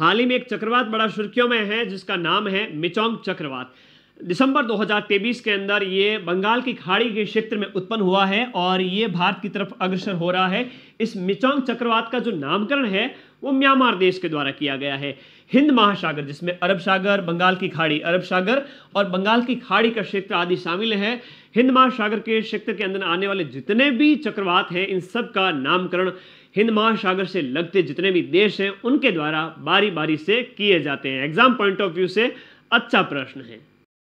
हाल ही में एक चक्रवात बड़ा सुर्खियों में है जिसका नाम है मिचोंग चक्रवात दिसंबर 2023 के अंदर ये बंगाल की खाड़ी के क्षेत्र में उत्पन्न हुआ है और ये भारत की तरफ अग्रसर हो रहा है इस मिचोंग चक्रवात का जो नामकरण है वो म्यांमार देश के द्वारा किया गया है हिंद महासागर जिसमें अरब सागर बंगाल की खाड़ी अरब सागर और बंगाल की खाड़ी का क्षेत्र आदि शामिल है हिंद महासागर के क्षेत्र के अंदर आने वाले जितने भी चक्रवात हैं इन सब का नामकरण हिंद महासागर से लगते जितने भी देश हैं उनके द्वारा बारी बारी से किए जाते हैं एग्जाम पॉइंट ऑफ व्यू से अच्छा प्रश्न है